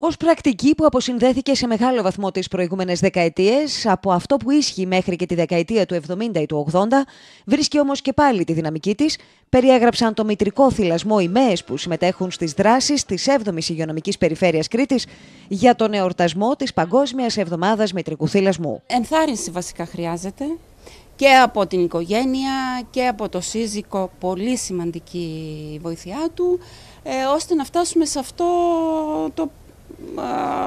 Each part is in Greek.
Ως πρακτική που αποσυνδέθηκε σε μεγάλο βαθμό τις προηγούμενες δεκαετίες από αυτό που ίσχυε μέχρι και τη δεκαετία του 70 ή του 80, βρίσκει όμως και πάλι τη δυναμική της, περιέγραψαν το μητρικό θυλασμό ΜΕΕ που συμμετέχουν στις δράσεις της 7η Υγειονομικής Περιφέρειας Κρήτης για τον εορτασμό της Παγκόσμιας Εβδομάδας Μητρικού Θυλασμού. Ενθάρρυνση βασικά χρειάζεται και από την οικογένεια και από το σύζυγο πολύ σημαντική βοηθειά του, ε, ώστε να φτάσουμε σε αυτό το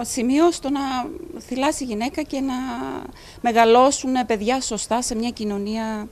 σημείο στο να θυλάσει γυναίκα και να μεγαλώσουν παιδιά σωστά σε μια κοινωνία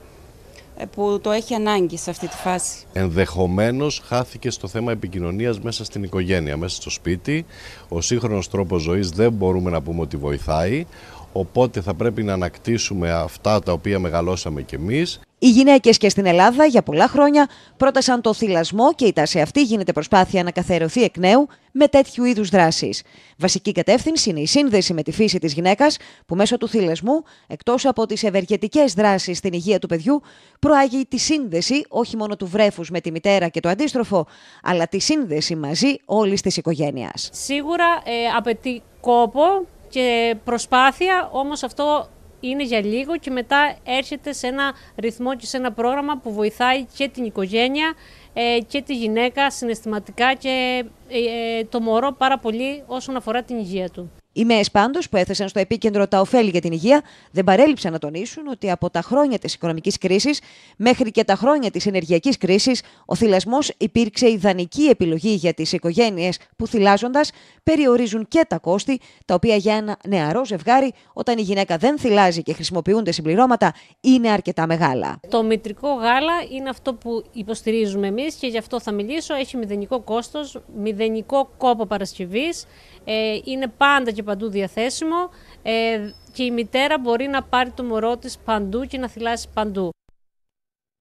ε, που το έχει ανάγκη σε αυτή τη φάση. Ενδεχομένως χάθηκε στο θέμα επικοινωνίας μέσα στην οικογένεια, μέσα στο σπίτι. Ο σύγχρονος τρόπος ζωής δεν μπορούμε να πούμε ότι βοηθάει, οπότε θα πρέπει να ανακτήσουμε αυτά τα οποία μεγαλώσαμε κι εμείς. Οι γυναίκες και στην Ελλάδα για πολλά χρόνια πρότασαν το θυλασμό και η τάση αυτή γίνεται προσπάθεια να καθαριωθεί εκ νέου με τέτοιου είδους δράσεις. Βασική κατεύθυνση είναι η σύνδεση με τη φύση της γυναίκας, που μέσω του θυλασμού, εκτός από τις ευεργετικές δράσεις στην υγεία του παιδιού, προάγει τη σύνδεση όχι μόνο του βρέφους με τη μητέρα και το αντίστροφο, αλλά τη σύνδεση μαζί όλης της οικογένειας. Σίγουρα ε, απαιτεί κόπο και προσπάθεια, όμως αυτό είναι για λίγο και μετά έρχεται σε ένα ρυθμό και σε ένα πρόγραμμα που βοηθάει και την οικογένεια ε, και τη γυναίκα συναισθηματικά και ε, ε, το μωρό πάρα πολύ όσον αφορά την υγεία του. Οι ΜΕΕΣ πάντως, που έθεσαν στο επίκεντρο τα ωφέλη για την υγεία, δεν παρέλειψαν να τονίσουν ότι από τα χρόνια της οικονομικής κρίσης μέχρι και τα χρόνια της ενεργειακής κρίσης, ο θυλασμός υπήρξε ιδανική επιλογή για τις οικογένειες που θυλάζοντας περιορίζουν και τα κόστη, τα οποία για ένα νεαρό ζευγάρι, όταν η γυναίκα δεν θυλάζει και χρησιμοποιούνται συμπληρώματα, είναι αρκετά μεγάλα. Το μητρικό γάλα είναι αυτό που υποστηρίζουμε εμείς και γι' αυτό θα μιλήσω. Έχει μηδενικό κόστος, μηδενικό κόπο Παρασκευής. Ε, είναι πάντα και παντού διαθέσιμο ε, και η μητέρα μπορεί να πάρει το μωρό της παντού και να θυλάσει παντού.